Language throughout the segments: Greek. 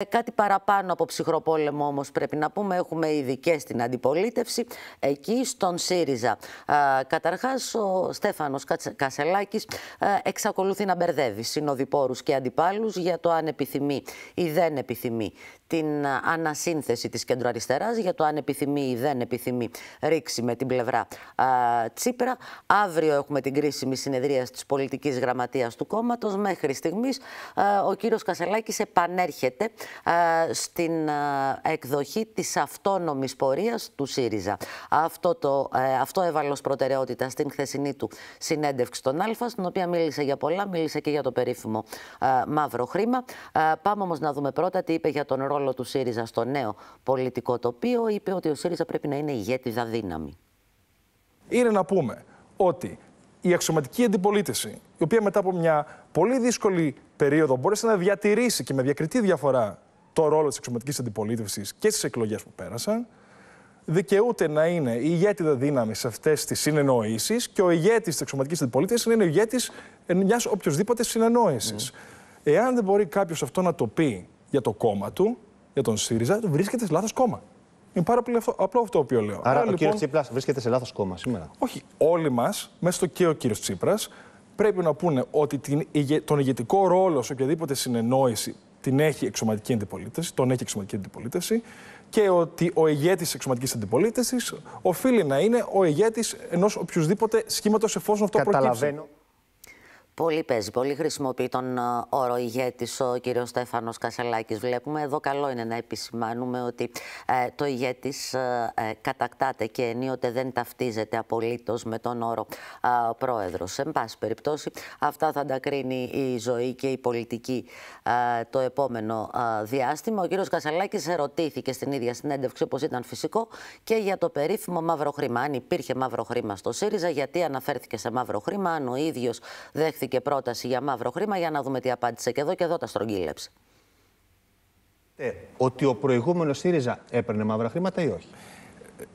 Ε, κάτι παραπάνω από ψυχρό πόλεμο όμως πρέπει να πούμε. Έχουμε ειδικέ στην αντιπολίτευση, εκεί στον ΣΥΡΙΖΑ. Ε, καταρχάς ο Στέφανος Κασελάκης ε, εξακολουθεί να μπερδεύει συνοδοιπόρους και αντιπάλους για το αν επιθυμεί ή δεν επιθυμεί την ανασύνθεση της κεντροαριστεράς για το αν επιθυμεί ή δεν επιθυμεί ρήξη με την πλευρά α, Τσίπρα. Αύριο έχουμε την κρίσιμη συνεδρία της πολιτικής γραμματείας του κόμματος. Μέχρι στιγμής ο κύριος Κασελάκης επανέρχεται στην εκδοχή της αυτόνομης πορείας του ΣΥΡΙΖΑ. Αυτό, το, ε, αυτό έβαλε ως προτεραιότητα στην χθεσινή του συνέντευξη των Αλφα, στην οποία μίλησε για πολλά, μίλησε και για το περίφημο μαύρο χρήμα. Πάμε όμως να δούμε πρώτα τι είπε για τον ρόλο ρόλο του ΣΥΡΙΖΑ στο νέο πολιτικό τοπίο, είπε ότι ο ΣΥΡΙΖΑ πρέπει να είναι ηγέτιδα δύναμη. Είναι να πούμε ότι η αξιωματική αντιπολίτευση, η οποία μετά από μια πολύ δύσκολη περίοδο μπόρεσε να διατηρήσει και με διακριτή διαφορά το ρόλο της αξιωματικής αντιπολίτευσης και στις εκλογές που πέρασαν, δικαιούται να είναι η ηγέτιδα δύναμη σε αυτές τις συνεννοήσεις και ο ηγέτης της αξιωματικής αντιπολίτευσης είναι ο ηγέτης μιας οποιοδήποτε συνεννόησης. Mm. Ναι. Εάν δεν μπορεί κάποιος αυτό να το πει για το κόμμα του, για τον ΣΥΡΙΖΑ βρίσκεται σε λάθος κόμμα. Είναι πάρα πολύ απλό αυτό το οποίο λέω. Άρα, Άρα ο λοιπόν... κύριο Τσίπρας βρίσκεται σε λάθος κόμμα σήμερα. Όχι. Όλοι μας, μέσα στο και ο κύριος Τσίπρας, πρέπει να πούνε ότι την, τον ηγετικό ρόλο σε οποιαδήποτε συνεννόηση την έχει εξωματική αντιπολίτευση, τον έχει εξωματική αντιπολίτευση και ότι ο ηγέτης της εξωματικής αντιπολίτευσης οφείλει να είναι ο ηγέτης ενός οποιοδήποτε σχήματος εφόσον αυτό προκύψει. Πολύ παίζει, πολύ χρησιμοποιεί τον ε, όρο ηγέτης ο κ. Στέφανος Κασελάκης. Βλέπουμε εδώ καλό είναι να επισημάνουμε ότι ε, το ηγέτης ε, ε, κατακτάται και ενίοτε δεν ταυτίζεται απολύτως με τον όρο ε, πρόεδρος. Εν πάση περιπτώσει, αυτά θα τα κρίνει η ζωή και η πολιτική το επόμενο διάστημα. Ο κ. Κασελάκης ερωτήθηκε στην ίδια συνέντευξη, όπως ήταν φυσικό, και για το περίφημο μαύρο χρήμα. Αν υπήρχε μαύρο χρήμα στο ΣΥΡΙΖΑ, γιατί αναφέρθηκε σε μαύρο χρήμα, αν ο ίδιος δέχθηκε και πρόταση για μαύρο χρήμα. Για να δούμε τι απάντησε και εδώ και εδώ τα στρογγύλεψε. Ε, ότι ο προηγούμενος ΣΥΡΙΖΑ έπαιρνε μαύρα χρήματα ή όχι.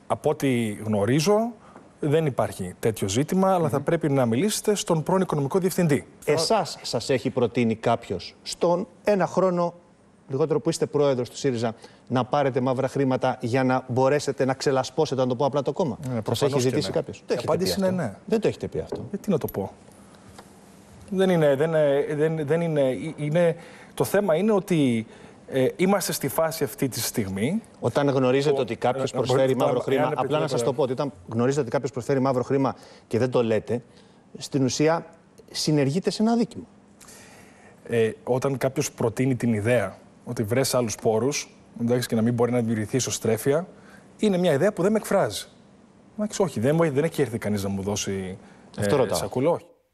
Από ό,τι γνωρίζω, δεν υπάρχει τέτοιο ζήτημα, αλλά θα πρέπει να μιλήσετε στον πρώην οικονομικό διευθυντή. Εσάς σας έχει προτείνει κάποιος στον ένα χρόνο λιγότερο που είστε πρόεδρος του ΣΥΡΙΖΑ, να πάρετε μαύρα χρήματα για να μπορέσετε να ξελασπώσετε, να το πω απλά το κόμμα. Ναι, ε, Σας έχει ζητήσει ναι. κάποιος. Η απάντηση είναι ναι. Δεν το έχετε πει αυτό. Ε, τι να το πω. Δεν είναι, δεν, ε, δεν, δεν είναι, ε, είναι. Το θέμα είναι ότι ε, είμαστε στη φάση αυτή τη στιγμή. Όταν γνωρίζετε ότι κάποιος προσφέρει μαύρο χρήμα. Απλά να σας το πω ότι όταν γνωρίζετε ότι κάποιος προσφέρει μαύρο χρήμα και δεν το λέτε, στην ουσία συνεργείτε σε ένα δίκημα. Ε, όταν κάποιος προτείνει την ιδέα ότι βρες άλλους πόρους και να μην μπορεί να δημιουργηθεί ισοστρέφεια, είναι μια ιδέα που δεν με εκφράζει. όχι, δεν, δεν έχει έρθει κανείς να μου δώσει. Αυτό ε, Σακουλό.